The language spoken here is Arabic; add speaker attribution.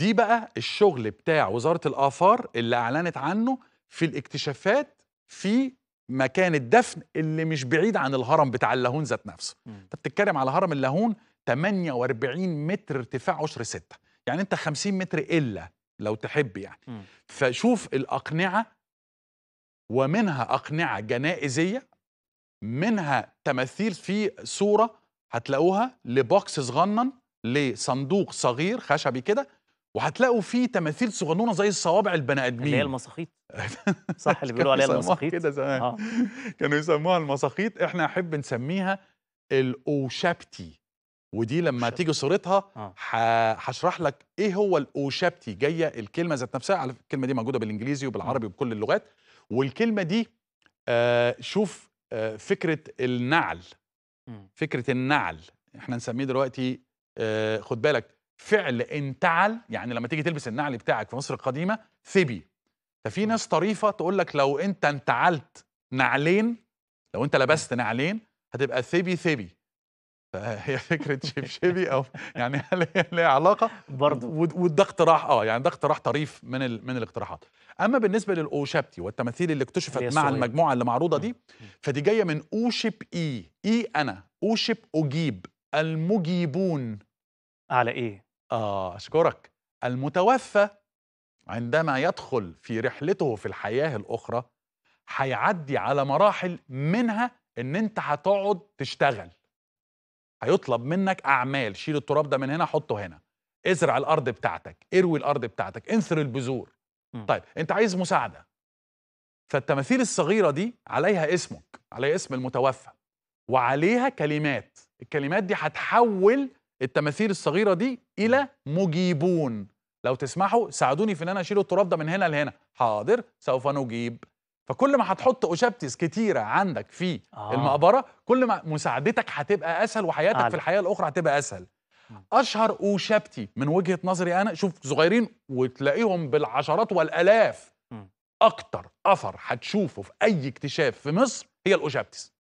Speaker 1: دي بقى الشغل بتاع وزاره الاثار اللي اعلنت عنه في الاكتشافات في مكان الدفن اللي مش بعيد عن الهرم بتاع اللاهون ذات نفسه انت بتتكلم على هرم اللاهون 48 متر ارتفاع عشر ستة يعني انت 50 متر الا لو تحب يعني مم. فشوف الاقنعه ومنها اقنعه جنائزيه منها تماثيل في صوره هتلاقوها لبوكس صغنن لصندوق صغير خشبي كده وهتلاقوا فيه تماثيل صغنونه زي الصوابع البني ادمين اللي هي المساخيط صح اللي بيقولوا عليها المساخيط كده زمان آه. كانوا يسموها المساخيط احنا احب نسميها الاوشابتي ودي لما تيجي صورتها آه. هشرح لك ايه هو الاوشابتي جايه الكلمه ذات نفسها على الكلمه دي موجوده بالانجليزي وبالعربي آه. وبكل اللغات والكلمه دي آه شوف آه فكره النعل فكره النعل احنا نسميه دلوقتي آه خد بالك فعل انتعل يعني لما تيجي تلبس النعل بتاعك في مصر القديمه ثبي ففي ناس طريفه تقول لك لو انت انتعلت نعلين لو انت لبست نعلين هتبقى ثبي ثبي فهي فكره شبشبي او يعني ليها علاقه برضو وده اقتراح اه يعني ده اقتراح طريف من ال... من الاقتراحات اما بالنسبه للاوشابتي والتماثيل اللي اكتشفت مع المجموعه اللي معروضه دي فدي جايه من اوشب اي اي انا اوشب اجيب المجيبون على ايه آه أشكرك المتوفى عندما يدخل في رحلته في الحياة الأخرى هيعدي على مراحل منها إن أنت هتقعد تشتغل هيطلب منك أعمال شيل التراب ده من هنا حطه هنا ازرع الأرض بتاعتك اروي الأرض بتاعتك انثر البذور طيب أنت عايز مساعدة فالتماثيل الصغيرة دي عليها اسمك عليها اسم المتوفى وعليها كلمات الكلمات دي هتحول التماثيل الصغيره دي الى مجيبون لو تسمحوا ساعدوني في ان انا اشيل التراب ده من هنا لهنا حاضر سوف نجيب فكل ما هتحط اوشابتس كتيره عندك في آه. المقبره كل ما مساعدتك هتبقى اسهل وحياتك عارف. في الحياه الاخرى هتبقى اسهل اشهر اوشابتي من وجهه نظري انا شوف صغيرين وتلاقيهم بالعشرات والالاف اكتر اثر هتشوفه في اي اكتشاف في مصر هي الاوشابتس